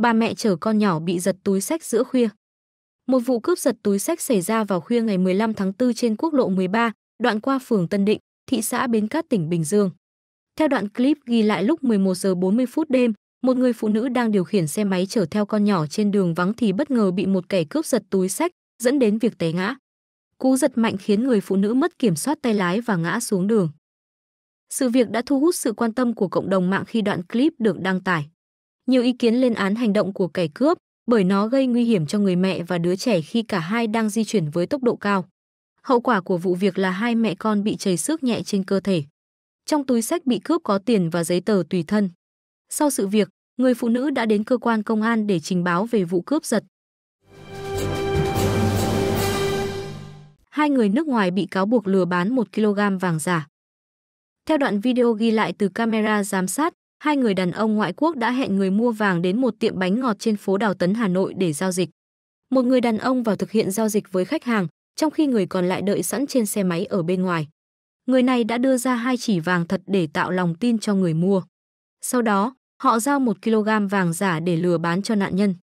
bà mẹ chở con nhỏ bị giật túi sách giữa khuya. Một vụ cướp giật túi sách xảy ra vào khuya ngày 15 tháng 4 trên quốc lộ 13, đoạn qua phường Tân Định, thị xã Bến Cát, tỉnh Bình Dương. Theo đoạn clip ghi lại lúc 11 giờ 40 phút đêm, một người phụ nữ đang điều khiển xe máy chở theo con nhỏ trên đường vắng thì bất ngờ bị một kẻ cướp giật túi sách, dẫn đến việc té ngã. Cú giật mạnh khiến người phụ nữ mất kiểm soát tay lái và ngã xuống đường. Sự việc đã thu hút sự quan tâm của cộng đồng mạng khi đoạn clip được đăng tải. Nhiều ý kiến lên án hành động của kẻ cướp bởi nó gây nguy hiểm cho người mẹ và đứa trẻ khi cả hai đang di chuyển với tốc độ cao. Hậu quả của vụ việc là hai mẹ con bị chảy xước nhẹ trên cơ thể. Trong túi sách bị cướp có tiền và giấy tờ tùy thân. Sau sự việc, người phụ nữ đã đến cơ quan công an để trình báo về vụ cướp giật. Hai người nước ngoài bị cáo buộc lừa bán 1 kg vàng giả. Theo đoạn video ghi lại từ camera giám sát, hai người đàn ông ngoại quốc đã hẹn người mua vàng đến một tiệm bánh ngọt trên phố Đào Tấn Hà Nội để giao dịch. Một người đàn ông vào thực hiện giao dịch với khách hàng, trong khi người còn lại đợi sẵn trên xe máy ở bên ngoài. Người này đã đưa ra hai chỉ vàng thật để tạo lòng tin cho người mua. Sau đó, họ giao 1 kg vàng giả để lừa bán cho nạn nhân.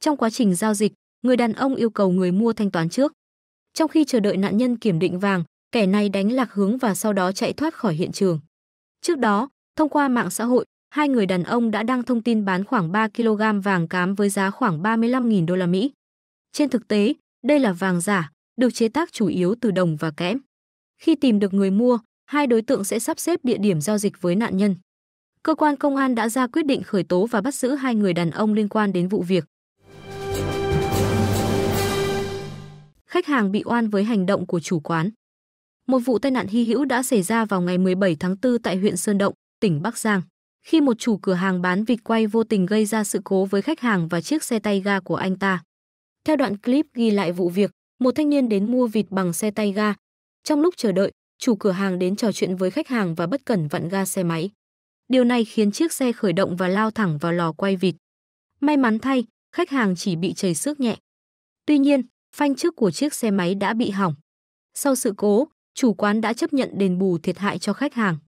Trong quá trình giao dịch, người đàn ông yêu cầu người mua thanh toán trước. Trong khi chờ đợi nạn nhân kiểm định vàng, kẻ này đánh lạc hướng và sau đó chạy thoát khỏi hiện trường. Trước đó, thông qua mạng xã hội, hai người đàn ông đã đăng thông tin bán khoảng 3 kg vàng cám với giá khoảng 35.000 đô la Mỹ. Trên thực tế, đây là vàng giả, được chế tác chủ yếu từ đồng và kẽm. Khi tìm được người mua, hai đối tượng sẽ sắp xếp địa điểm giao dịch với nạn nhân. Cơ quan công an đã ra quyết định khởi tố và bắt giữ hai người đàn ông liên quan đến vụ việc. Khách hàng bị oan với hành động của chủ quán. Một vụ tai nạn hy hữu đã xảy ra vào ngày 17 tháng 4 tại huyện Sơn Động, tỉnh Bắc Giang khi một chủ cửa hàng bán vịt quay vô tình gây ra sự cố với khách hàng và chiếc xe tay ga của anh ta. Theo đoạn clip ghi lại vụ việc, một thanh niên đến mua vịt bằng xe tay ga. Trong lúc chờ đợi, chủ cửa hàng đến trò chuyện với khách hàng và bất cẩn vặn ga xe máy. Điều này khiến chiếc xe khởi động và lao thẳng vào lò quay vịt. May mắn thay, khách hàng chỉ bị chảy xước nhẹ. Tuy nhiên, phanh trước của chiếc xe máy đã bị hỏng. Sau sự cố, chủ quán đã chấp nhận đền bù thiệt hại cho khách hàng.